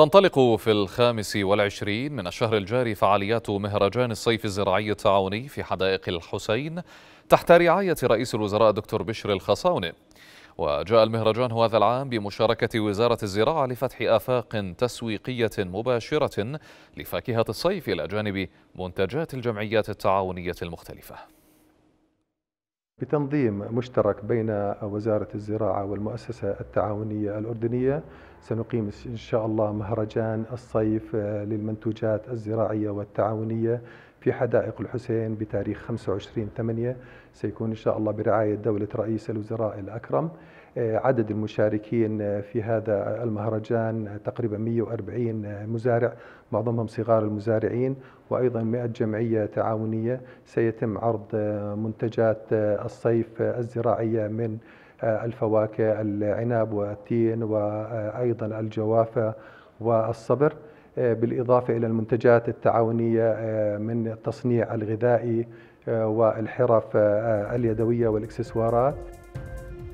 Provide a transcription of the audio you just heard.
تنطلق في الخامس والعشرين من الشهر الجاري فعاليات مهرجان الصيف الزراعي التعاوني في حدائق الحسين تحت رعاية رئيس الوزراء دكتور بشر الخصاونة وجاء المهرجان هذا العام بمشاركة وزارة الزراعة لفتح آفاق تسويقية مباشرة لفاكهة الصيف إلى جانب منتجات الجمعيات التعاونية المختلفة بتنظيم مشترك بين وزارة الزراعة والمؤسسة التعاونية الأردنية سنقيم إن شاء الله مهرجان الصيف للمنتوجات الزراعية والتعاونية في حدائق الحسين بتاريخ 25 8 سيكون إن شاء الله برعاية دولة رئيس الوزراء الأكرم آه، عدد المشاركين آه، في هذا المهرجان آه، تقريبا 140 مزارع معظمهم صغار المزارعين وأيضا 100 جمعية تعاونية سيتم عرض منتجات الصيف الزراعية من الفواكه العنب والتين وأيضا الجوافة والصبر آه، بالإضافة إلى المنتجات التعاونية آه، من التصنيع الغذائي آه، والحرف اليدوية والإكسسوارات